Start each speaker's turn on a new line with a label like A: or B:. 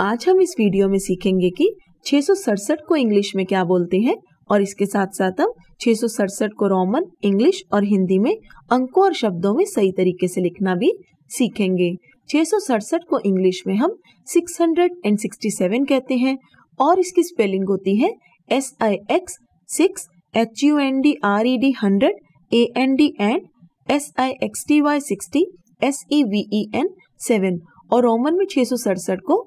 A: आज हम इस वीडियो में सीखेंगे कि छह को इंग्लिश में क्या बोलते हैं और इसके साथ साथ हम छह को रोमन इंग्लिश और हिंदी में अंकों और शब्दों में सही तरीके से लिखना भी सीखेंगे छह को इंग्लिश में हम 667 कहते हैं और इसकी स्पेलिंग होती है S I X six H U N D R E D hundred A N D and S I X T Y sixty S E V E N seven और रोमन में छह को